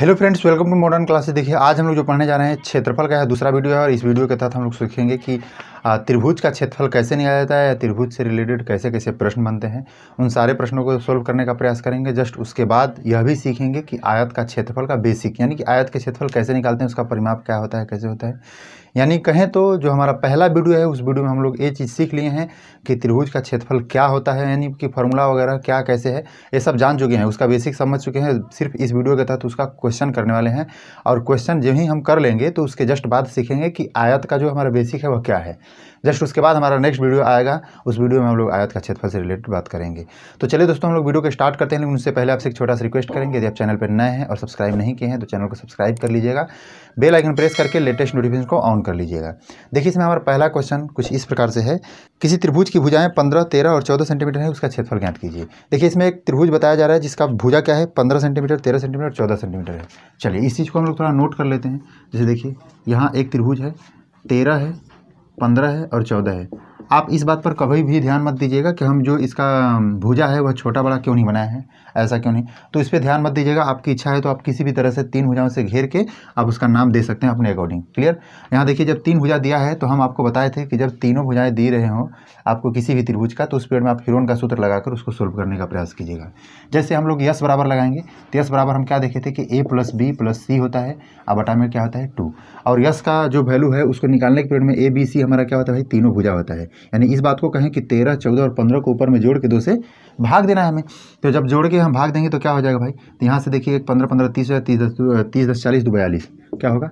hello friends welcome to modern classes देखिए आज हम लोग जो पढ़ने जा रहे हैं क्षेत्रफल का है दूसरा वीडियो है और इस वीडियो के तहत हम लोग सीखेंगे कि त्रिभुज का क्षेत्रफल कैसे निकाला जाता है या त्रिभुज से रिलेटेड कैसे कैसे प्रश्न बनते हैं उन सारे प्रश्नों को सोल्व करने का प्रयास करेंगे जस्ट उसके बाद यह भी सीखेंगे कि आयत का क्षेत्रफल का बेसिक यानी कि आयत के क्षेत्रफल कैसे निकालते हैं उसका परिमाप क्या होता है कैसे होता है यानी कहें तो जो हमारा पहला वीडियो है उस वीडियो में हम लोग ये चीज़ सीख लिए हैं कि त्रिभुज का क्षेत्रफल क्या होता है यानी कि फॉर्मूला वगैरह क्या कैसे है ये सब जान चुके हैं उसका बेसिक समझ चुके हैं सिर्फ इस वीडियो के तहत उसका क्वेश्चन करने वाले हैं और क्वेश्चन जो ही हम कर लेंगे तो उसके जस्ट बाद सीखेंगे कि आयत का जो हमारा बेसिक है वह क्या है जस्ट उसके बाद हमारा नेक्स्ट वीडियो आएगा उस वीडियो में हम लोग आयत का क्षेत्रफल से रिलेटेड बात करेंगे तो चलिए दोस्तों हम लोग वीडियो को स्टार्ट करते हैं लेकिन उससे पहले आपसे एक छोटा सा रिक्वेस्ट करेंगे यदि आप चैनल पर नए हैं और सब्सक्राइब नहीं किए हैं तो चैनल को सब्सक्राइब कर लीजिएगा बेल आइकन प्रेस करके लेटेस्ट नोटिफिकेशन को ऑन कर लीजिएगा देखिए इसमें हमारा पहला क्वेश्चन कुछ इस प्रकार से है किसी त्रिभुज की भुजाएं पंद्रह तेरह और चौदह सेंटीमीटर है उसका क्षेत्रफल ज्ञात कीजिए देखिए इसमें एक त्रिभुज बताया जा रहा है जिसका भुजा क्या है पंद्रह सेंटीमीटर तेरह सेंटीमीटर चौदह सेंटीमीटर है चलिए इस चीज़ को हम लोग थोड़ा नोट कर लेते हैं जैसे देखिए यहाँ एक त्रिभुज है तेरह है पंद्रह है और चौदह है आप इस बात पर कभी भी ध्यान मत दीजिएगा कि हम जो इसका भुजा है वह छोटा बड़ा क्यों नहीं बनाया है ऐसा क्यों नहीं तो इस पर ध्यान मत दीजिएगा आपकी इच्छा है तो आप किसी भी तरह से तीन भुजाओं से घेर के आप उसका नाम दे सकते हैं अपने अकॉर्डिंग क्लियर यहाँ देखिए जब तीन भुजा दिया है तो हम आपको बताए थे कि जब तीनों भुजाएँ दी रहे हों आपको किसी भी त्रिभुज का तो उस पीरियड में आप हिरोन का सूत्र लगाकर उसको सोल्व करने का प्रयास कीजिएगा जैसे हम लोग यस बराबर लगाएंगे तो यस बराबर हम क्या देखे थे कि A plus B plus C होता है अब अटा में क्या होता है टू और यस का जो वैल्यू है उसको निकालने के पीरियड में ए बी सी हमारा क्या होता है भाई तीनों भुजा होता है यानी इस बात को कहें कि तेरह चौदह और पंद्रह को ऊपर में जोड़ के दो से भाग देना है हमें तो जब जोड़ के हम भाग देंगे तो क्या हो जाएगा भाई तो यहाँ से देखिए एक पंद्रह पंद्रह तीस हज़ार तीस दस तीस दस चालीस दो बयालीस क्या होगा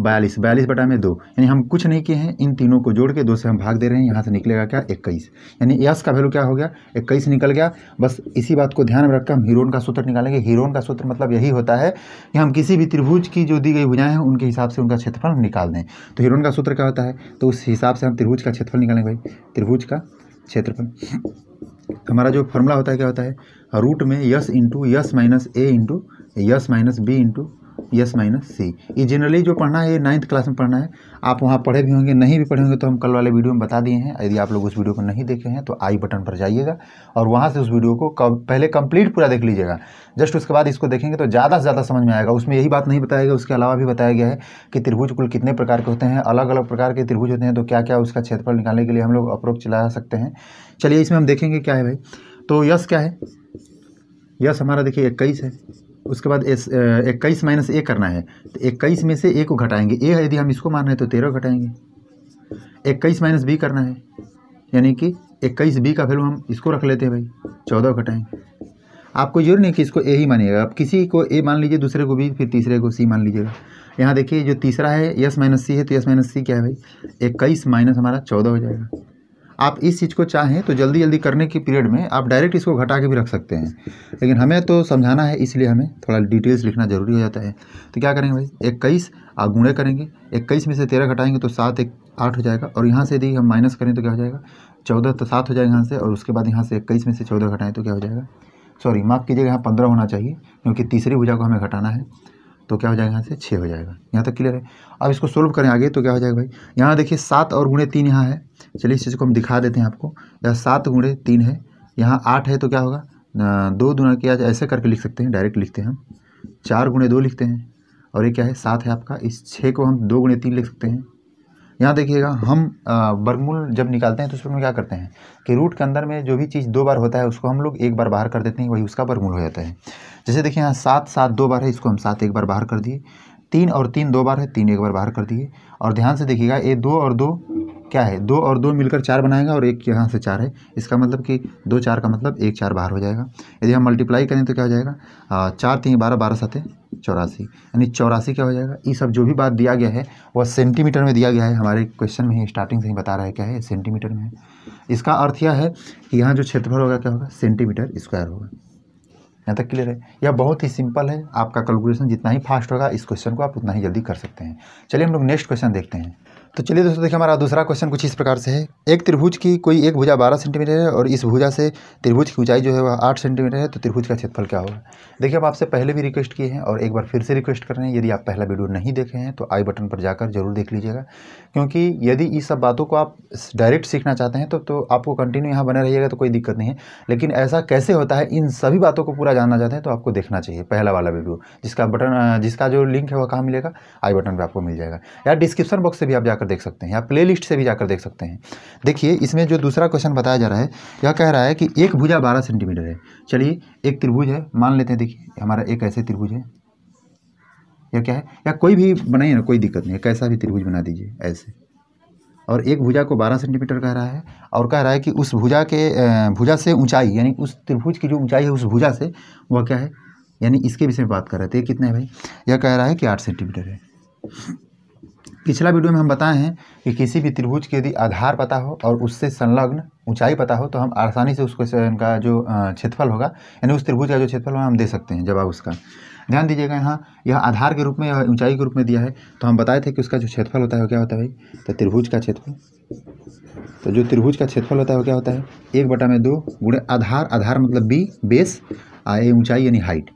बयालीस बयालीस बटा में दो यानी हम कुछ नहीं किए हैं इन तीनों को जोड़ के दो से हम भाग दे रहे हैं यहाँ से निकलेगा क्या इक्कीस यानी यस का वैल्यू क्या हो गया इक्कीस निकल गया बस इसी बात को ध्यान में रखकर हम हीरोन का सूत्र निकालेंगे हीरोन का सूत्र मतलब यही होता है कि हम किसी भी त्रिभुज की जो दी गई भुजाएं हैं उनके हिसाब से उनका क्षेत्रफल निकाल दें तो हीरोन का सूत्र क्या होता है तो उस हिसाब से हम त्रिभुज का क्षेत्रफल निकालेंगे भाई त्रिभुज का क्षेत्रफल हमारा जो फॉर्मूला होता है क्या होता है रूट में S into S minus A into S minus B into S minus C ये जनरली जो पढ़ना है ये नाइन्थ क्लास में पढ़ना है आप वहाँ पढ़े भी होंगे नहीं भी पढ़े होंगे तो हम कल वाले वीडियो में बता दिए हैं यदि आप लोग उस वीडियो को नहीं देखे हैं तो आई बटन पर जाइएगा और वहाँ से उस वीडियो को पहले कंप्लीट पूरा देख लीजिएगा जस्ट उसके बाद इसको देखेंगे तो ज़्यादा से ज़्यादा समझ में आएगा उसमें यही बात नहीं बताया गया उसके अलावा भी बताया गया है कि त्रिभुज कुल कितने प्रकार के होते हैं अलग अलग प्रकार के त्रिभुज होते हैं तो क्या क्या उसका क्षेत्रफल निकालने के लिए हम लोग अप्रोच चला सकते हैं चलिए इसमें हम देखेंगे क्या है भाई तो यस क्या है यस हमारा देखिए इक्कीस है उसके बाद एस इक्कीस माइनस ए करना है तो इक्कीस में से ए को घटाएंगे ए यदि हम इसको रहे है तो तेरह घटाएंगे इक्कीस माइनस बी करना है यानी कि इक्कीस बी का वैल्यू हम इसको रख लेते हैं भाई चौदह घटाएंगे आपको जरूर नहीं कि इसको ए ही मानिएगा आप किसी को ए मान लीजिए दूसरे को बी फिर तीसरे को सी मान लीजिएगा यहाँ देखिए जो तीसरा है यस माइनस सी है तो यस माइनस सी क्या है भाई इक्कीस माइनस हमारा चौदह हो जाएगा आप इस चीज़ को चाहें तो जल्दी जल्दी करने के पीरियड में आप डायरेक्ट इसको घटा के भी रख सकते हैं लेकिन हमें तो समझाना है इसलिए हमें थोड़ा डिटेल्स लिखना ज़रूरी हो जाता है तो क्या करेंगे भाई इक्कीस आप गुणे करेंगे इक्कीस में से तेरह घटाएंगे तो सात एक आठ हो जाएगा और यहाँ से यदि हम माइनस करें तो क्या हो जाएगा चौदह तो सात हो जाएगा यहाँ से और उसके बाद यहाँ से इक्कीस में से चौदह घटाएँ तो क्या हो जाएगा सॉरी माफ़ कीजिएगा यहाँ पंद्रह होना चाहिए क्योंकि तीसरी भुजा को हमें घटाना है तो क्या हो जाएगा यहाँ से छः हो जाएगा यहाँ तक क्लियर है अब इसको सोल्व करें आगे तो क्या हो जाएगा भाई यहाँ देखिए सात और गुणे तीन यहाँ है चलिए इस चीज़ को हम दिखा देते हैं आपको यहाँ सात गुणे तीन है यहाँ आठ है तो क्या होगा दो दुना किया ऐसे करके लिख सकते हैं डायरेक्ट लिखते हैं हम चार गुणे दो लिखते हैं और ये क्या है सात है आपका इस छः को हम दो गुणे तीन लिख सकते हैं यहाँ देखिएगा हम बरमूल जब निकालते हैं तो उसमें क्या करते हैं कि रूट के अंदर में जो भी चीज़ दो बार होता है उसको हम लोग एक बार बाहर कर देते हैं वही उसका बरमूल हो जाता है जैसे देखिए यहाँ सात सात दो बार है इसको हम सात एक बार बाहर कर दिए तीन और तीन दो बार है तीन एक बार बाहर कर दिए और ध्यान से देखिएगा ये दो और दो क्या है दो और दो मिलकर चार बनाएगा और एक यहाँ से चार है इसका मतलब कि दो चार का मतलब एक चार बाहर हो जाएगा यदि हम मल्टीप्लाई करें तो क्या हो जाएगा चार तीन बारह बारह सतें चौरासी यानी चौरासी क्या हो जाएगा ये सब जो भी बात दिया गया है वह सेंटीमीटर में दिया गया है हमारे क्वेश्चन में ही स्टार्टिंग से ही बता रहा है क्या है सेंटीमीटर में है इसका अर्थ यह है कि यहाँ जो क्षेत्रफल होगा क्या होगा सेंटीमीटर स्क्वायर होगा यहाँ तक क्लियर है यह बहुत ही सिंपल है आपका कैलकुलेशन जितना ही फास्ट होगा इस क्वेश्चन को आप उतना ही जल्दी कर सकते हैं चलिए हम लोग नेक्स्ट क्वेश्चन देखते हैं तो चलिए दोस्तों देखिए हमारा दूसरा क्वेश्चन कुछ इस प्रकार से है एक त्रिभुज की कोई एक भुजा बारह सेंटीमीटर है और इस भुजा से त्रिभुज की ऊंचाई जो है वह आठ सेंटीमीटर है तो त्रिभुज का क्षेत्रफल क्या होगा देखिए हम आपसे पहले भी रिक्वेस्ट किए हैं और एक बार फिर से रिक्वेस्ट कर रहे हैं यदि आप पहला वीडियो नहीं देखे हैं तो आई बटन पर जाकर जरूर देख लीजिएगा क्योंकि यदि इस सब बातों को आप डायरेक्ट सीखना चाहते हैं तो, तो आपको कंटिन्यू यहाँ बने रहिएगा तो कोई दिक्कत नहीं है लेकिन ऐसा कैसे होता है इन सभी बातों को पूरा जानना चाहते हैं तो आपको देखना चाहिए पहला वाला वीडियो जिसका बटन जिसका जो लिंक है वह कहाँ मिलेगा आई बटन पर आपको मिल जाएगा या डिस्क्रिप्शन बॉक्स से भी आप जाकर देख सकते हैं या प्ले से भी जाकर देख सकते हैं देखिए इसमें जो दूसरा क्वेश्चन बताया जा रहा है यह कह रहा है कि एक भुजा बारह सेंटीमीटर है चलिए एक त्रिभुज है मान लेते हैं देखिए हमारा एक ऐसे त्रिभुज है या क्या है या कोई भी बनाइए ना कोई दिक्कत नहीं है कैसा भी त्रिभुज बना दीजिए ऐसे और एक भुजा को 12 सेंटीमीटर कह रहा है और कह रहा है कि उस भुजा के भुजा से ऊंचाई यानी उस त्रिभुज की जो ऊंचाई है उस भुजा से वह क्या है यानी इसके विषय में बात कर रहे थे कितना है भाई यह कह रहा है कि 8 सेंटीमीटर है पिछला वीडियो में हम बताए हैं कि किसी भी त्रिभुज के यदि आधार पता हो और उससे संलग्न ऊंचाई पता हो तो हम आसानी से उसको उनका जो क्षेत्रफल होगा यानी उस त्रिभुज का जो क्षेत्रफल होगा हम दे सकते हैं जवाब उसका ध्यान दीजिएगा यहाँ यह आधार के रूप में या ऊंचाई के रूप में दिया है तो हम बताए थे कि उसका जो क्षेत्रफल होता है वो क्या होता है भाई तो त्रिभुज का क्षेत्रफल तो जो त्रिभुज का क्षेत्रफल होता है वो क्या होता है एक बटा में दो गुणे आधार आधार मतलब बी बेस आए ऊंचाई यानी हाइट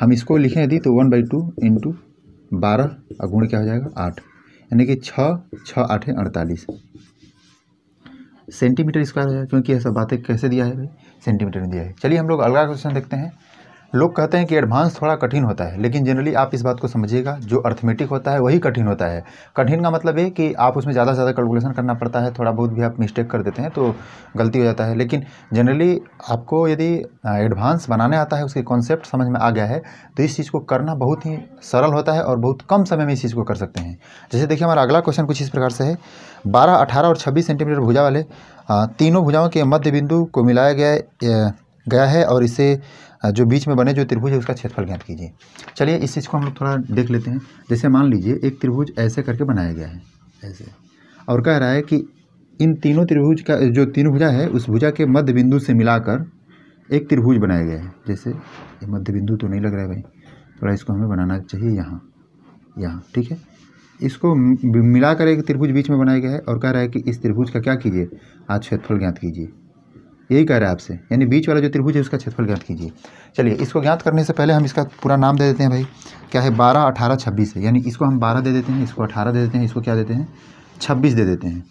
हम इसको लिखें यदि तो वन बाई टू इंटू बारह और गुण क्या हो जाएगा आठ यानी कि छः छः आठ अड़तालीस सेंटीमीटर स्क्वायर हो जाए क्योंकि ऐसा बातें कैसे दिया है भाई सेंटीमीटर में दिया है चलिए हम लोग अगला क्वेश्चन देखते हैं लोग कहते हैं कि एडवांस थोड़ा कठिन होता है लेकिन जनरली आप इस बात को समझिएगा जो अर्थमेटिक होता है वही कठिन होता है कठिन का मतलब है कि आप उसमें ज़्यादा से ज़्यादा कैलकुलेशन करना पड़ता है थोड़ा बहुत भी आप मिस्टेक कर देते हैं तो गलती हो जाता है लेकिन जनरली आपको यदि एडवांस बनाने आता है उसके कॉन्सेप्ट समझ में आ गया है तो इस चीज़ को करना बहुत ही सरल होता है और बहुत कम समय में इस चीज़ को कर सकते हैं जैसे देखिए हमारा अगला क्वेश्चन कुछ इस प्रकार से है बारह अठारह और छब्बीस सेंटीमीटर भुजा वाले तीनों भुजाओं के मध्य बिंदु को मिलाया गया गया है और इसे जो बीच में बने जो त्रिभुज है उसका क्षेत्रफल ज्ञात कीजिए चलिए इस चीज़ को हम लोग थोड़ा देख लेते हैं जैसे मान लीजिए एक त्रिभुज ऐसे करके बनाया गया है ऐसे और कह रहा है कि इन तीनों त्रिभुज का जो तीन भुजा है उस भुजा के मध्य बिंदु से मिलाकर एक त्रिभुज बनाया गया है जैसे ये मध्य बिंदु तो नहीं लग रहा है भाई थोड़ा इसको हमें बनाना चाहिए यहाँ यहाँ ठीक है इसको मिलाकर एक त्रिभुज बीच में बनाया गया है और कह रहा है कि इस त्रिभुज का क्या कीजिए आज हाँ, क्षेत्रफल ज्ञात कीजिए यही कह रहा है आपसे यानी बीच वाला जो त्रिभुज है उसका क्षेत्रफल ज्ञात कीजिए चलिए इसको ज्ञात करने से पहले हम इसका पूरा नाम दे देते हैं भाई क्या है बारह अठारह छब्बीस है यानी इसको हम बारह दे देते हैं इसको अठारह दे देते हैं इसको क्या देते हैं छब्बीस दे देते हैं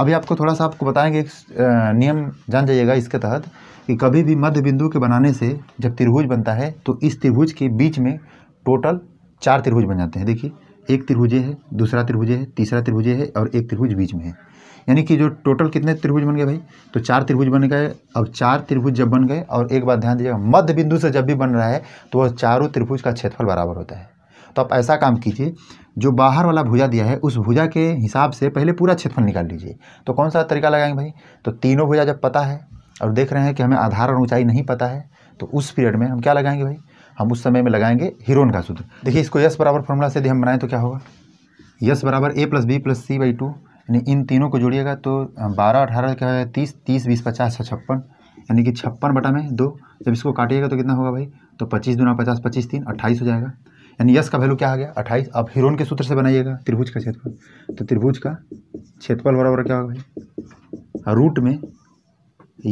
अभी आपको थोड़ा सा आपको बताएंगे एक नियम जान जाइएगा इसके तहत कि कभी भी मध्य बिंदु के बनाने से जब त्रिभुज बनता है तो इस त्रिभुज के बीच में टोटल चार त्रिभुज बन जाते हैं देखिए एक त्रिभुजे है दूसरा त्रिभुजे है तीसरा त्रिभुजे है और एक त्रिभुज बीच में है यानी कि जो टोटल कितने त्रिभुज बन गए भाई तो चार त्रिभुज बन गए अब चार त्रिभुज जब बन गए और एक बात ध्यान दीजिएगा मध्य बिंदु से जब भी बन रहा है तो वह चारों त्रिभुज का क्षेत्रफल बराबर होता है तो आप ऐसा काम कीजिए जो बाहर वाला भुजा दिया है उस भुजा के हिसाब से पहले पूरा क्षेत्रफल निकाल लीजिए तो कौन सा तरीका लगाएंगे भाई तो तीनों भुजा जब पता है और देख रहे हैं कि हमें आधार और ऊंचाई नहीं पता है तो उस पीरियड में हम क्या लगाएंगे भाई हम उस समय में लगाएंगे हीरोन का सूत्र देखिए इसको यस बराबर फॉर्मूला से यदि हम बनाएं तो क्या होगा यस बराबर A plus B plus C by two यानी इन तीनों को जोड़िएगा तो बारह अठारह क्या है तीस तीस बीस पचास और छप्पन यानी कि छप्पन बटा में दो जब इसको काटिएगा तो कितना होगा भाई तो पच्चीस दूना पचास पच्चीस तीन अट्ठाईस हो जाएगा यानी यस का वैल्यू क्या आ गया अट्ठाईस अब हिरोन के सूत्र से बनाइएगा त्रिभुज का क्षेत्रफल तो त्रिभुज का क्षेत्रफल बराबर क्या होगा भाई रूट में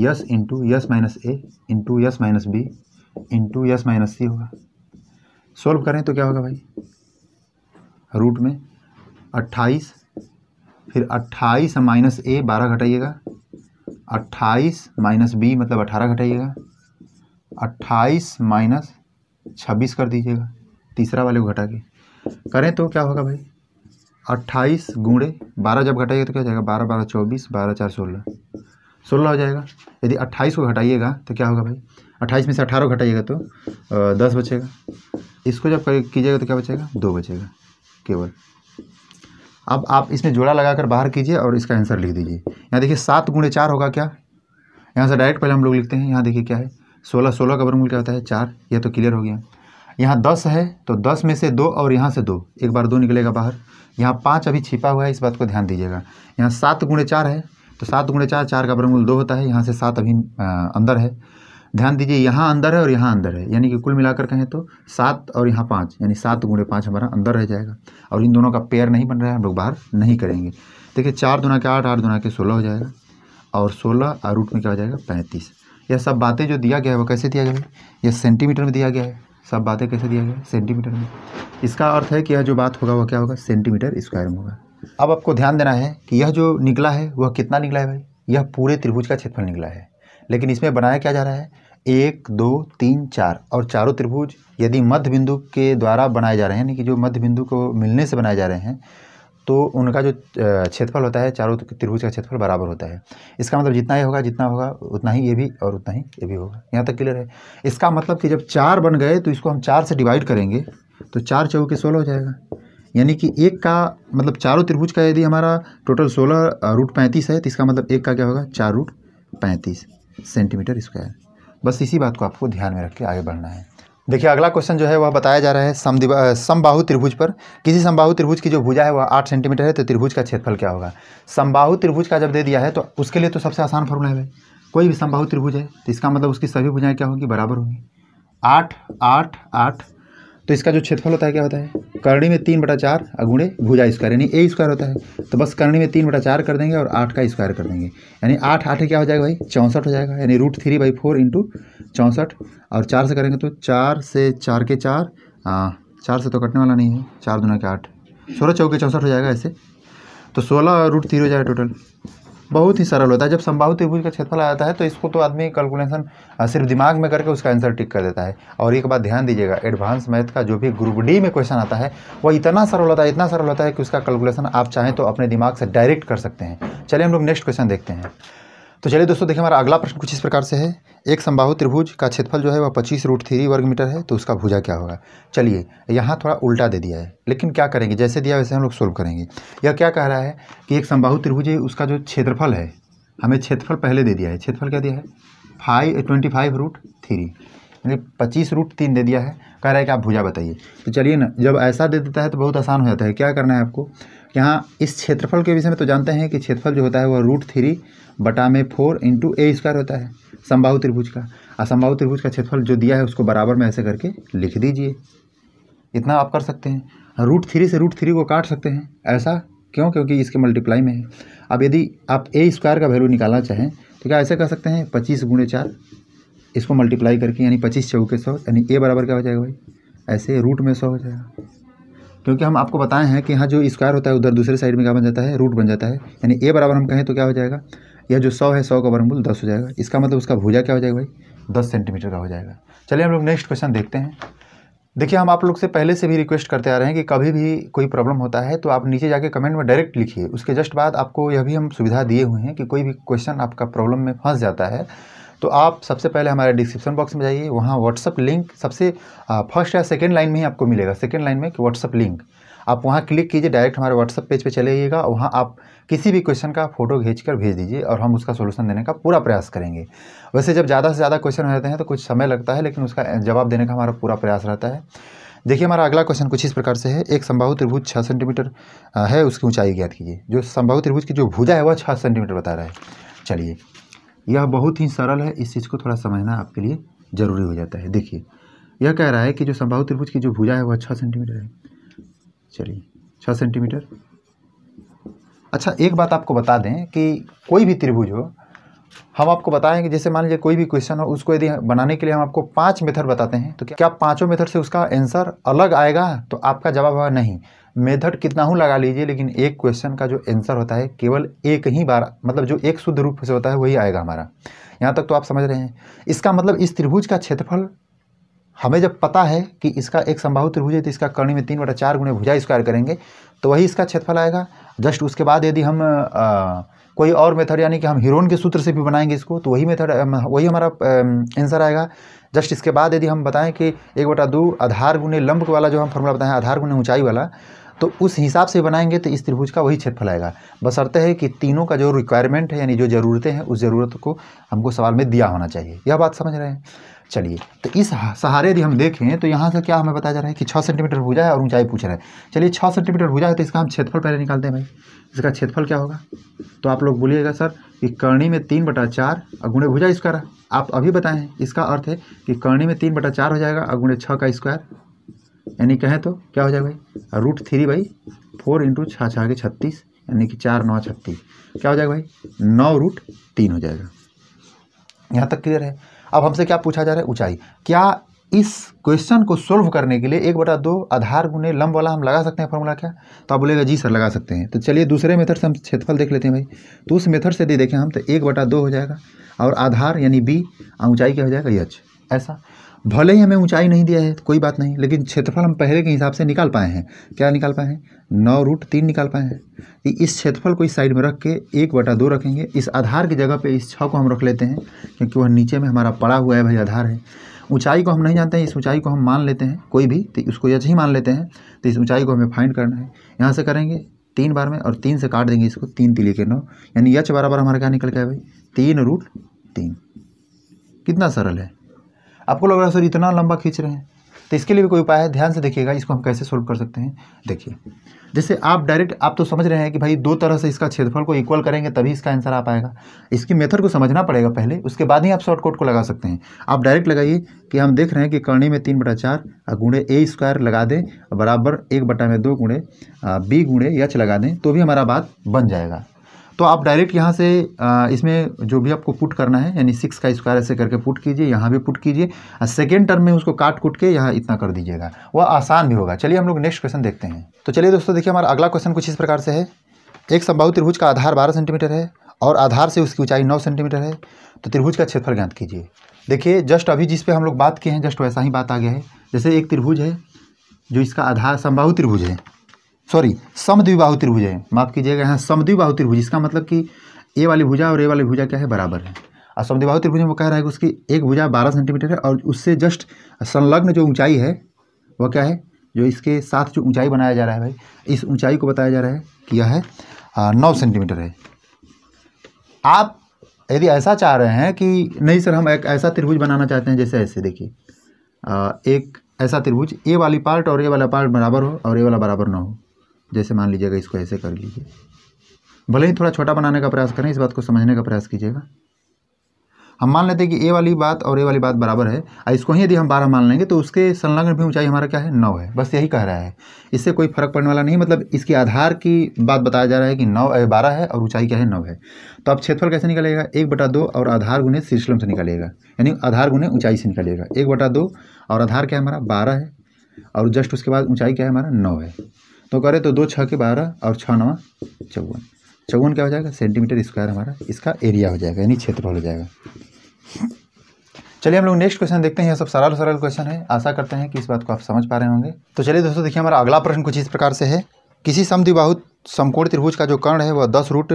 S into S minus A into S minus B into S minus C होगा सॉल्व करें तो क्या होगा भाई रूट में अट्ठाईस फिर अट्ठाईस माइनस ए बारह घटाइएगा अट्ठाईस माइनस बी मतलब अठारह घटाइएगा अट्ठाईस माइनस छब्बीस कर दीजिएगा तीसरा वाले को घटा के करें तो क्या होगा भाई अट्ठाईस गुणे बारह जब घटाइए तो क्या जाएगा बारह बारह चौबीस बारह चार सोलह सोलह हो जाएगा यदि अट्ठाईस को घटाइएगा तो क्या होगा भाई अट्ठाईस में से अठारह घटाइएगा तो दस बचेगा इसको जब कीजिएगा तो क्या बचेगा दो बचेगा केवल अब आप इसमें जोड़ा लगाकर बाहर कीजिए और इसका आंसर लिख दीजिए यहाँ देखिए सात गुणे चार होगा क्या यहाँ से डायरेक्ट पहले हम लोग लिखते हैं यहाँ देखिए क्या है सोलह सोलह का वर्गमूल क्या होता है चार यह तो क्लियर हो गया यहाँ दस है तो दस में से दो और यहाँ से दो एक बार दो निकलेगा बाहर यहाँ पाँच अभी छिपा हुआ है इस बात को ध्यान दीजिएगा यहाँ सात गुणे चार है तो सात गुणे चार चार का वर्गमूल दो होता है यहाँ से सात अभी अंदर है ध्यान दीजिए यहाँ अंदर है और यहाँ अंदर है यानी कि कुल मिलाकर कहें तो सात और यहाँ पाँच यानी सात गुणे पाँच हमारा अंदर रह जाएगा और इन दोनों का पेयर नहीं बन रहा है हम लोग बाहर नहीं करेंगे देखिए चार दुना के आठ आठ दुना के सोलह हो जाएगा और सोलह और रूट में क्या हो जाएगा पैंतीस यह सब बातें जो दिया गया है वो कैसे दिया गया है यह सेंटीमीटर में दिया गया है सब बातें कैसे दिया गया सेंटीमीटर में इसका अर्थ है कि यह जो बात होगा वह क्या होगा सेंटीमीटर स्क्वायर में होगा अब आपको ध्यान देना है कि यह जो निकला है वह कितना निकला है भाई यह पूरे त्रिभुज का क्षेत्रफल निकला है लेकिन इसमें बनाया क्या जा रहा है एक दो तीन चार और चारों त्रिभुज यदि मध्य बिंदु के द्वारा बनाए जा रहे हैं यानी कि जो मध्य बिंदु को मिलने से बनाए जा रहे हैं तो उनका जो क्षेत्रफल होता है चारों त्रिभुज का क्षेत्रफल बराबर होता है इसका मतलब जितना ये होगा जितना होगा उतना ही ये भी और उतना ही ये भी होगा यहाँ तक क्लियर है इसका मतलब कि जब चार बन गए तो इसको हम चार से डिवाइड करेंगे तो चार चौ के सोलह हो जाएगा यानी कि एक का मतलब चारों त्रिभुज का यदि हमारा टोटल सोलह रूट पैंतीस है तो इसका मतलब एक का क्या होगा चार रूट पैंतीस सेंटीमीटर स्क्वायर बस इसी बात को आपको ध्यान में रख के आगे बढ़ना है देखिए अगला क्वेश्चन जो है वह बताया जा रहा है समदिवा समबाहु त्रिभुज पर किसी समबाहु त्रिभुज की जो भुजा है वह आठ सेंटीमीटर है तो त्रिभुज का क्षेत्रफल क्या होगा समबाहु त्रिभुज का जब दे दिया है तो उसके लिए तो सबसे आसान फॉर्मूला है कोई भी समबाहु त्रिभुज है तो इसका मतलब उसकी सभी भुजाएँ क्या होंगी बराबर होंगी आठ आठ आठ तो इसका जो क्षेत्रफल होता है क्या होता है करणी में तीन बटा चार अगुणे भुजा स्क्वायर यानी ए स्क्वायर होता है तो बस करणी में तीन बटा चार कर देंगे और आठ का स्क्वायर कर देंगे यानी आठ आठ क्या हो जाएगा भाई चौंसठ हो जाएगा यानी root three by four into चौंसठ और चार से करेंगे तो चार से चार के चार आ, चार से तो कटने वाला नहीं है चार दोनों के आठ सोलह चौके चौंसठ हो जाएगा ऐसे तो सोलह रूट थ्री हो जाएगा टोटल बहुत ही सरल होता है जब संभावित त्रिभुज का क्षेत्रफल आ जाता है तो इसको तो आदमी कैलकुलेशन सिर्फ दिमाग में करके उसका आंसर टिक कर देता है और एक बात ध्यान दीजिएगा एडवांस मैथ का जो भी ग्रुप डी में क्वेश्चन आता है वह इतना सरल होता है इतना सरल होता है कि उसका कैलकुलेशन आप चाहें तो अपने दिमाग से डायरेक्ट कर सकते हैं चलिए हम लोग नेक्स्ट क्वेश्चन देखते हैं तो चलिए दोस्तों देखिए हमारा अगला प्रश्न कुछ इस प्रकार से है एक संभाव त्रिभुज का क्षेत्रफल जो है वह पच्चीस रूट थ्री वर्ग मीटर है तो उसका भुजा क्या होगा चलिए यहाँ थोड़ा उल्टा दे दिया है लेकिन क्या करेंगे जैसे दिया वैसे हम लोग सोल्व करेंगे यह क्या कह रहा है कि एक संभाव त्रिभुज है उसका जो क्षेत्रफल है हमें क्षेत्रफल पहले दे दिया है क्षेत्रफल क्या दिया है five twenty five root three यानी पच्चीस रूट तीन दे दिया है कह रहा है कि आप भुजा बताइए तो चलिए ना जब ऐसा दे देता है तो बहुत आसान हो जाता है क्या करना है आपको यहाँ इस क्षेत्रफल के विषय में तो जानते हैं कि क्षेत्रफल जो होता है वह रूट थ्री बटा में फोर इंटू ए स्क्वायर होता है संभाव त्रिभुज का असंभाव त्रिभुज का क्षेत्रफल जो दिया है उसको बराबर में ऐसे करके लिख दीजिए इतना आप कर सकते हैं रूट थ्री से रूट थ्री को काट सकते हैं ऐसा क्यों क्योंकि इसके मल्टीप्लाई में है अब यदि आप ए स्क्वायर का वैल्यू निकालना चाहें तो क्या ऐसे कर सकते हैं पच्चीस गुणे चार इसको मल्टीप्लाई करके यानी पच्चीस चौके सौ यानी ए बराबर क्या हो जाएगा भाई ऐसे रूट में सौ हो जाएगा क्योंकि हम आपको बताए हैं कि यहाँ जो स्क्वायर होता है उधर दूसरे साइड में क्या बन जाता है रूट बन जाता है यानी ए बराबर हम कहें तो क्या हो जाएगा यह जो सौ है सौ का वर्गमूल दस हो जाएगा इसका मतलब उसका भूजा क्या हो जाएगा भाई दस सेंटीमीटर का हो जाएगा चलिए हम लोग नेक्स्ट क्वेश्चन देखते हैं देखिए हम आप लोग से पहले से भी रिक्वेस्ट करते आ रहे हैं कि कभी भी कोई प्रॉब्लम होता है तो आप नीचे जाके कमेंट में डायरेक्ट लिखिए उसके जस्ट बाद आपको यह भी हम सुविधा दिए हुए हैं कि कोई भी क्वेश्चन आपका प्रॉब्लम में फंस जाता है तो आप सबसे पहले हमारे डिस्क्रिप्शन बॉक्स में जाइए वहाँ व्हाट्सअप लिंक सबसे फर्स्ट या सेकेंड लाइन में ही आपको मिलेगा सेकेंड लाइन में व्हाट्सअप लिंक आप वहाँ क्लिक कीजिए डायरेक्ट हमारे व्हाट्सअप पेज पे चले जाइएगा वहाँ आप किसी भी क्वेश्चन का फोटो खींच कर भेज दीजिए और हम उसका सोल्यूशन देने का पूरा प्रयास करेंगे वैसे जब ज़्यादा से ज़्यादा क्वेश्चन रहते हैं तो कुछ समय लगता है लेकिन उसका जवाब देने का हमारा पूरा प्रयास रहता है देखिए हमारा अगला क्वेश्चन कुछ इस प्रकार से है एक संभाव त्रिभुज छः सेंटीमीटर है उसकी ऊंचाई ज्ञात कीजिए जो संभावित त्रिभुज की जो भुजा है वह छः सेंटीमीटर बता रहा है चलिए यह बहुत ही सरल है इस चीज़ को थोड़ा समझना आपके लिए ज़रूरी हो जाता है देखिए यह कह रहा है कि जो संभाव त्रिभुज की जो भुजा है वह छः सेंटीमीटर है चलिए छः सेंटीमीटर अच्छा एक बात आपको बता दें कि कोई भी त्रिभुज हो हम आपको बताएंगे जैसे मान लीजिए कोई भी क्वेश्चन हो उसको यदि बनाने के लिए हम आपको पाँच मेथड बताते हैं तो क्या पाँचों मेथड से उसका आंसर अलग आएगा तो आपका जवाब होगा नहीं मेथड कितना हूँ लगा लीजिए लेकिन एक क्वेश्चन का जो आंसर होता है केवल एक ही बार मतलब जो एक शुद्ध रूप से होता है वही आएगा हमारा यहाँ तक तो आप समझ रहे हैं इसका मतलब इस त्रिभुज का क्षेत्रफल हमें जब पता है कि इसका एक संभाव त्रिभुज है तो इसका कर्णी में तीन बटा चार गुणे भुजा स्क्वायर करेंगे तो वही इसका क्षेत्रफल आएगा जस्ट उसके बाद यदि हम आ, कोई और मेथड यानी कि हम हीरोन के सूत्र से भी बनाएंगे इसको तो वही मेथड वही हमारा आंसर आएगा जस्ट इसके बाद यदि हम बताएं कि एक बटा दो आधार गुने लंब वाला जो हम फॉर्मूला बताएं आधार गुने ऊंचाई वाला तो उस हिसाब से बनाएंगे तो इस त्रिभुज का वही क्षेत्रफल आएगा बसरते है कि तीनों का जो रिक्वायरमेंट है यानी जो ज़रूरतें हैं उस ज़रूरत को हमको सवाल में दिया होना चाहिए यह बात समझ रहे हैं चलिए तो इस सहारे यदि हम देखें तो यहाँ से क्या हमें बताया जा रहा है कि छः सेंटीमीटर भूजा है और ऊंचाई पूछ रहा है चलिए छः सेंटीमीटर भूजा है तो इसका हम क्षेत्रफल पहले निकालते हैं भाई इसका क्षेत्रफल क्या होगा तो आप लोग बोलिएगा सर कि कर्णी में तीन बटा चार अगुणे भूजा स्क्वायर आप अभी बताएं इसका अर्थ है कि कर्णी में तीन बटा चार हो जाएगा अगुणे छः का स्क्वायर यानी कहें तो क्या हो जाएगा भाई root three by four into छः छः के छत्तीस यानी कि चार नौ छत्तीस क्या हो जाएगा भाई नौ रूट तीन हो जाएगा यहाँ तक क्लियर है अब हमसे क्या पूछा जा रहा है ऊंचाई क्या इस क्वेश्चन को सोल्व करने के लिए एक बटा दो आधार गुने लंब वाला हम लगा सकते हैं फॉर्मूला क्या तो आप बोलेगा जी सर लगा सकते हैं तो चलिए दूसरे मेथड से हम क्षेत्रफल देख लेते हैं भाई तो उस मेथड से यदि देखें हम तो एक बटा दो हो जाएगा और आधार यानी बी ऊंचाई क्या हो जाएगा यच ऐसा भले ही हमें ऊंचाई नहीं दिया है तो कोई बात नहीं लेकिन क्षेत्रफल हम पहले के हिसाब से निकाल पाए हैं क्या निकाल पाए हैं नौ रूट तीन निकाल पाए हैं इस क्षेत्रफल को इस साइड में रख के एक बटा दो रखेंगे इस आधार की जगह पे इस छः को हम रख लेते हैं क्योंकि वह नीचे में हमारा पड़ा हुआ है भाई आधार है ऊंचाई को हम नहीं जानते हैं इस ऊंचाई को हम मान लेते हैं कोई भी तो उसको यच ही मान लेते हैं तो इस ऊँचाई को हमें फाइंड करना है यहाँ से करेंगे तीन बार में और तीन से काट देंगे इसको तीन तिले के नौ यानी यच बराबर हमारा क्या निकल गया भाई तीन रूट तीन कितना सरल है आपको लग रहा है सर इतना लंबा खींच रहे हैं तो इसके लिए भी कोई उपाय है ध्यान से देखिएगा इसको हम कैसे सोल्व कर सकते हैं देखिए जैसे आप डायरेक्ट आप तो समझ रहे हैं कि भाई दो तरह से इसका क्षेत्रफल को इक्वल करेंगे तभी इसका आंसर आ पाएगा इसकी मेथड को समझना पड़ेगा पहले उसके बाद ही आप शॉर्टकट को लगा सकते हैं आप डायरेक्ट लगाइए कि हम देख रहे हैं कि कर्णी में तीन बटा चार गुणे ए स्क्वायर लगा दें बराबर एक बटा में दो गुणे बी गुणे यच लगा दें तो भी हमारा बात बन जाएगा तो आप डायरेक्ट यहाँ से इसमें जो भी आपको पुट करना है यानी सिक्स का स्क्वायर ऐसे करके पुट कीजिए यहाँ भी पुट कीजिए और सेकेंड टर्म में उसको काट कुट के यहाँ इतना कर दीजिएगा वह आसान भी होगा चलिए हम लोग नेक्स्ट क्वेश्चन देखते हैं तो चलिए दोस्तों देखिए हमारा अगला क्वेश्चन कुछ इस प्रकार से है एक संभावित त्रिभुज का आधार बारह सेंटीमीटर है और आधार से उसकी ऊंचाई नौ सेंटीमीटर है तो त्रिभुज का क्षेत्रफल ज्ञात कीजिए देखिए जस्ट अभी जिस पे हम लोग बात किए हैं जस्ट वैसा ही बात आ गया है जैसे एक त्रिभुज है जो इसका आधार संभावित त्रिभुज है सॉरी समद्विबाहु त्रिभुज है माफ कीजिएगा यहाँ समद्विबाहु त्रिभुज इसका मतलब कि ए वाली भुजा और ए वाली भुजा क्या है बराबर है और समद्विबाहु त्रिभुज में कह रहा है कि उसकी एक भुजा बारह सेंटीमीटर है और उससे जस्ट संलग्न जो ऊंचाई है वह क्या है जो इसके साथ जो ऊंचाई बनाया जा रहा है भाई इस ऊंचाई को बताया जा रहा है कि यह है नौ सेंटीमीटर है आप यदि ऐसा चाह रहे हैं कि नहीं सर हम एक ऐसा त्रिभुज बनाना चाहते हैं जैसे ऐसे देखिए एक ऐसा त्रिभुज ए वाली पार्ट और ए वाला पार्ट बराबर हो और ए वाला बराबर ना हो जैसे मान लीजिएगा इसको ऐसे कर लीजिए भले ही थोड़ा छोटा बनाने का प्रयास करें इस बात को समझने का प्रयास कीजिएगा हम मान लेते हैं कि ए वाली बात और ए वाली बात बराबर है और इसको ही यदि हम बारह मान लेंगे तो उसके संलग्न भी ऊंचाई हमारा क्या है नौ है बस यही कह रहा है इससे कोई फर्क पड़ने वाला नहीं मतलब इसके आधार की बात बताया जा रहा है कि नौ बारह है और ऊंचाई क्या है नौ है तो अब क्षेत्रफल कैसे निकलेगा एक बटा दो और आधार गुने शीर्षलम से निकलेगा यानी आधार गुने ऊंचाई से निकलेगा एक बटा दो और आधार क्या है हमारा बारह है और जस्ट उसके बाद ऊँचाई क्या है हमारा नौ है तो करें तो दो छः के बारह और छः नवा चौवन चौवन क्या हो जाएगा सेंटीमीटर स्क्वायर हमारा इसका एरिया हो जाएगा यानी क्षेत्रफल हो जाएगा चलिए हम लोग नेक्स्ट क्वेश्चन देखते हैं यह सब सरल सरल क्वेश्चन है आशा करते हैं कि इस बात को आप समझ पा रहे होंगे तो चलिए दोस्तों देखिए हमारा अगला प्रश्न कुछ इस प्रकार से है किसी समद्विबाहु समकोण त्रिभुज का जो कर्ण है वह दस रूट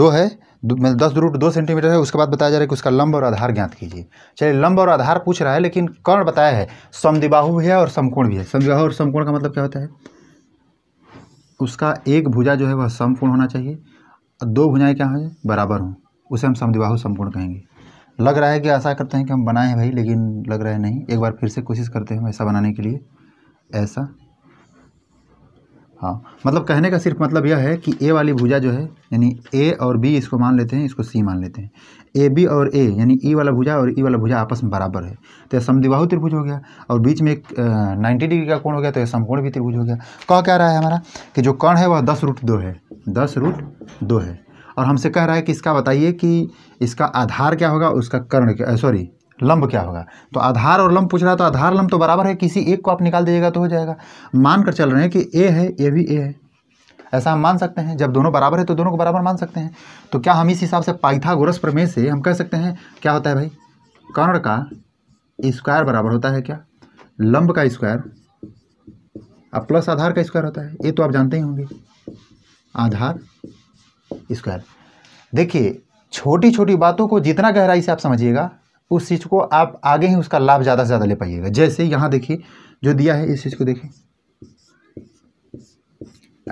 दो है मतलब दस रूट दो सेंटीमीटर है उसके बाद बताया जा रहा है कि उसका लंब और आधार ज्ञात कीजिए चलिए लंब और आधार पूछ रहा है लेकिन कर्ण बताया है समद्विबाहु है और समकोण भी है समद्विबाहु और समकोण का मतलब क्या होता है उसका एक भुजा जो है वह समपूर्ण होना चाहिए और दो भुजाएं क्या हों बराबर हों उसे हम समद्विबाहु समपूर्ण कहेंगे लग रहा है कि आशा करते हैं कि हम बनाए हैं भाई लेकिन लग रहा है नहीं एक बार फिर से कोशिश करते हैं ऐसा बनाने के लिए ऐसा हाँ मतलब कहने का सिर्फ मतलब यह है कि ए वाली भुजा जो है यानी ए और बी इसको मान लेते हैं इसको सी मान लेते हैं ए बी और ए यानी ई e वाला भुजा और ई e वाला भुजा आपस में बराबर है तो यह समदिबाहु त्रिभुज हो गया और बीच में एक नाइन्टी डिग्री का कोण हो गया तो यह समकोण भी त्रिभुज हो गया कह क्या रहा है हमारा कि जो कर्ण है वह दस रूट दो है दस रूट दो है और हमसे कह रहा है कि इसका बताइए कि इसका आधार क्या होगा उसका कर्ण सॉरी लंब क्या होगा तो आधार और लंब पूछ रहा है तो आधार लंब तो बराबर है किसी एक को आप निकाल दीजिएगा तो हो जाएगा मान कर चल रहे हैं कि ए है ए भी ए है ऐसा हम मान सकते हैं जब दोनों बराबर है तो दोनों को बराबर मान सकते हैं तो क्या हम इस हिसाब से पाइथागोरस प्रमेय से हम कह सकते हैं क्या होता है भाई कर्ण का स्क्वायर बराबर होता है क्या लंब का स्क्वायर अब प्लस आधार का स्क्वायर होता है ये तो आप जानते ही होंगे आधार स्क्वायर देखिए छोटी छोटी बातों को जितना गहराई से आप समझिएगा उस चीज़ को आप आगे ही उसका लाभ ज़्यादा से ज़्यादा ले पाइएगा जैसे यहाँ देखिए जो दिया है इस चीज़ को देखिए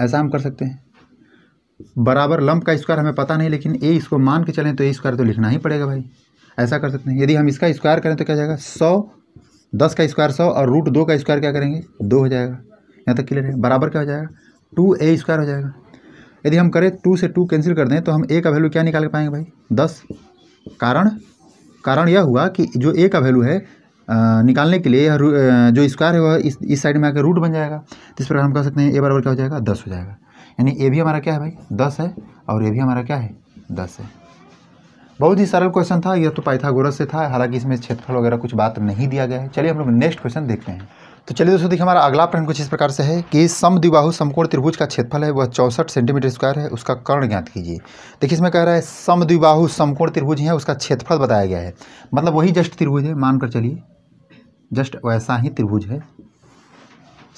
ऐसा हम कर सकते हैं बराबर लंब का स्क्वायर हमें पता नहीं लेकिन ए इसको मान के चलें तो ए स्क्वायर तो लिखना ही पड़ेगा भाई ऐसा कर सकते हैं यदि हम इसका स्क्वायर करें तो क्या जाएगा सौ दस का स्क्वायर सौ और रूट दो का स्क्वायर क्या करेंगे दो हो जाएगा यहाँ तक क्लियर है बराबर क्या हो जाएगा टू ए स्क्वायर हो जाएगा यदि हम करें टू से टू कैंसिल कर दें तो हम ए का वैल्यू क्या निकाल के पाएंगे भाई दस कारण कारण यह हुआ कि जो ए का वैल्यू है निकालने के लिए यह जो स्क्वायर है वह इस इस साइड में आकर रूट बन जाएगा तो इस प्रकार हम कह सकते हैं ए बराबर क्या हो जाएगा दस हो जाएगा यानी ए भी हमारा क्या है भाई दस है और ए भी हमारा क्या है दस है बहुत ही सरल क्वेश्चन था यह तो पाइथागोरस से था हालांकि इसमें क्षेत्रफल वगैरह कुछ बात नहीं दिया गया है चलिए हम लोग नेक्स्ट क्वेश्चन देखते हैं तो चलिए दोस्तों देखिए हमारा अगला प्रश्न कुछ इस प्रकार से है कि सम द्विबाहु समकोण त्रिभुज का क्षेत्रफल है वह चौसठ सेंटीमीटर स्क्वायर है उसका कर्ण ज्ञात कीजिए देखिए इसमें कह रहा है सम द्विबाहु समकोण त्रिभुज है उसका क्षेत्रफल बताया गया है मतलब वही जस्ट त्रिभुज है मानकर चलिए जस्ट वैसा ही त्रिभुज है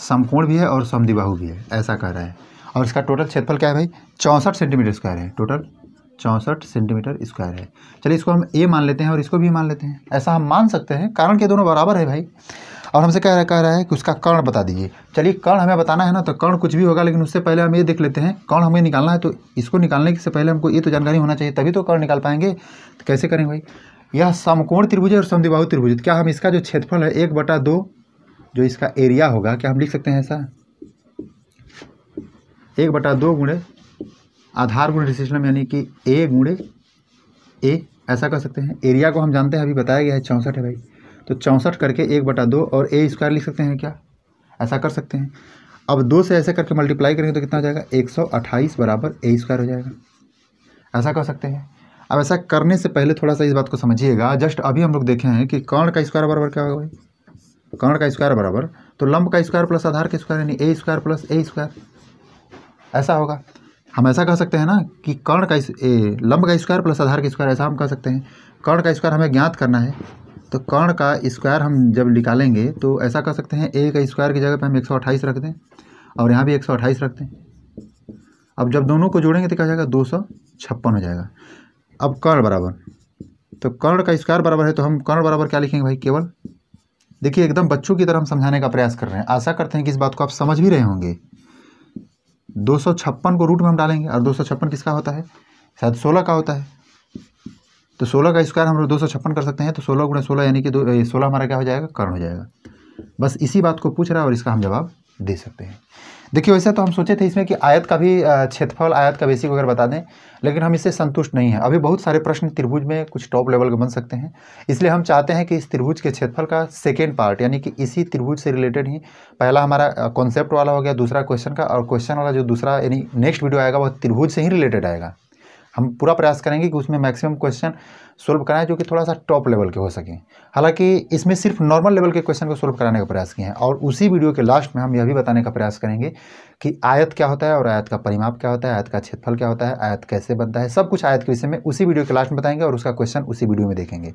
समकोण भी है और समद्विबाहु भी है ऐसा कह रहा है और इसका टोटल क्षेत्रफल क्या है भाई चौंसठ सेंटीमीटर स्क्वायर है टोटल चौंसठ सेंटीमीटर स्क्वायर है चलिए इसको हम ए मान लेते हैं और इसको भी मान लेते हैं ऐसा हम मान सकते हैं कारण के दोनों बराबर है भाई और हमसे कह रहा कह रहा है कि उसका कर्ण बता दीजिए चलिए कर्ण हमें बताना है ना तो कर्ण कुछ भी होगा लेकिन उससे पहले हम ये देख लेते हैं कर्ण हमें निकालना है तो इसको निकालने से पहले हमको ये तो जानकारी होना चाहिए तभी तो कर्ण निकाल पाएंगे तो कैसे करेंगे भाई यह समकोण त्रिभुज और समदिवाहु त्रिभुज क्या हम इसका जो क्षेत्रफल है एक बटा दो जो इसका एरिया होगा क्या हम लिख सकते हैं ऐसा एक बटा दो गुणे आधार गुणे रिसिस्टम यानी कि ए गुणे ए ऐसा कर सकते हैं एरिया को हम जानते हैं अभी बताया गया है चौंसठ है भाई तो चौंसठ करके एक बटा दो और ए स्क्वायर लिख सकते हैं क्या ऐसा कर सकते हैं अब दो से ऐसे करके मल्टीप्लाई करेंगे तो कितना हो जाएगा एक सौ अट्ठाईस बराबर ए स्क्वायर हो जाएगा ऐसा कर सकते हैं अब ऐसा करने से पहले थोड़ा सा इस बात को समझिएगा जस्ट अभी हम लोग देखे हैं कि कर्ण का स्क्वायर बराबर क्या होगा भाई कर्ण का स्क्वायर बराबर तो लंब का स्क्वायर प्लस आधार का स्क्वायर यानी A square plus A square ऐसा होगा हम ऐसा कह सकते हैं ना कि कर्ण का ए लंब का स्क्वायर प्लस आधार का स्क्वायर ऐसा हम कह सकते हैं कर्ण का स्क्वायर हमें ज्ञात करना है तो कर्ण का स्क्वायर हम जब निकालेंगे तो ऐसा कर सकते हैं ए का स्क्वायर की जगह पर हम एक सौ रख दें और यहाँ भी एक सौ अट्ठाईस रख दें अब जब दोनों को जोड़ेंगे तो क्या जाएगा दो सौ छप्पन हो जाएगा अब कर्ण बराबर तो कर्ण का स्क्वायर बराबर है तो हम कर्ण बराबर क्या लिखेंगे भाई केवल देखिए एकदम बच्चों की तरह हम समझाने का प्रयास कर रहे हैं आशा करते हैं कि इस बात को आप समझ भी रहे होंगे दो को रूट में हम डालेंगे और दो किसका होता है शायद सोलह का होता है तो सोलह का स्क्वायर हम लोग दो सौ छप्पन कर सकते हैं तो सोलह गुणे सोलह यानी कि दो सोलह हमारा क्या हो जाएगा कर्ण हो जाएगा बस इसी बात को पूछ रहा है और इसका हम जवाब दे सकते हैं देखिए वैसे तो हम सोचे थे इसमें कि आयत का भी क्षेत्रफल आयत का बेसिक वगैरह बता दें लेकिन हम इससे संतुष्ट नहीं है अभी बहुत सारे प्रश्न त्रिभुज में कुछ टॉप लेवल के बन सकते हैं इसलिए हम चाहते हैं कि इस त्रिभुज के क्षेत्रफल का सेकेंड पार्ट यानी कि इसी त्रिभुज से रिलेटेड ही पहला हमारा कॉन्सेप्ट वाला हो गया दूसरा क्वेश्चन का और क्वेश्चन वाला जो दूसरा यानी नेक्स्ट वीडियो आएगा वह त्रिभुज से ही रिलेटेड आएगा हम पूरा प्रयास करेंगे कि उसमें मैक्सिमम क्वेश्चन सोल्व कराएं जो कि थोड़ा सा टॉप लेवल के हो सकें हालांकि इसमें सिर्फ नॉर्मल लेवल के क्वेश्चन को सोल्व कराने का प्रयास किए हैं और उसी वीडियो के लास्ट में हम यह भी बताने का प्रयास करेंगे कि आयत क्या होता है और आयत का परिमाप क्या होता है आयत का क्षेत्रफल क्या होता है आयत कैसे बनता है सब कुछ आयत के विषय में उसी वीडियो के लास्ट में बताएंगे और उसका क्वेश्चन उसी वीडियो में देखेंगे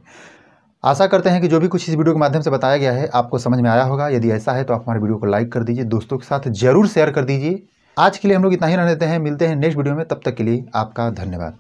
आशा करते हैं कि जो भी कुछ इस वीडियो के माध्यम से बताया गया है आपको समझ में आया होगा यदि ऐसा है तो आप हमारे वीडियो को लाइक कर दीजिए दोस्तों के साथ जरूर शेयर कर दीजिए आज के लिए हम लोग इतना ही रहने देते हैं मिलते हैं नेक्स्ट वीडियो में तब तक के लिए आपका धन्यवाद